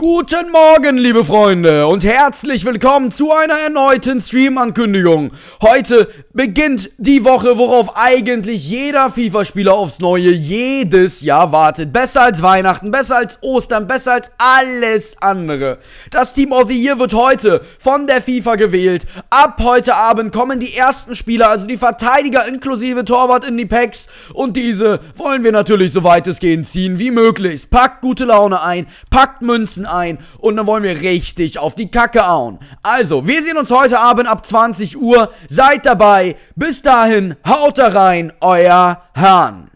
Guten Morgen, liebe Freunde, und herzlich willkommen zu einer erneuten Stream-Ankündigung. Heute beginnt die Woche, worauf eigentlich jeder FIFA-Spieler aufs Neue jedes Jahr wartet. Besser als Weihnachten, besser als Ostern, besser als alles andere. Das Team of the Year wird heute von der FIFA gewählt. Ab heute Abend kommen die ersten Spieler, also die Verteidiger inklusive Torwart in die Packs. Und diese wollen wir natürlich so weit es geht ziehen wie möglich. Packt gute Laune ein, packt Münzen ein und dann wollen wir richtig auf die Kacke hauen. Also, wir sehen uns heute Abend ab 20 Uhr. Seid dabei. Bis dahin, haut da rein, euer Hahn.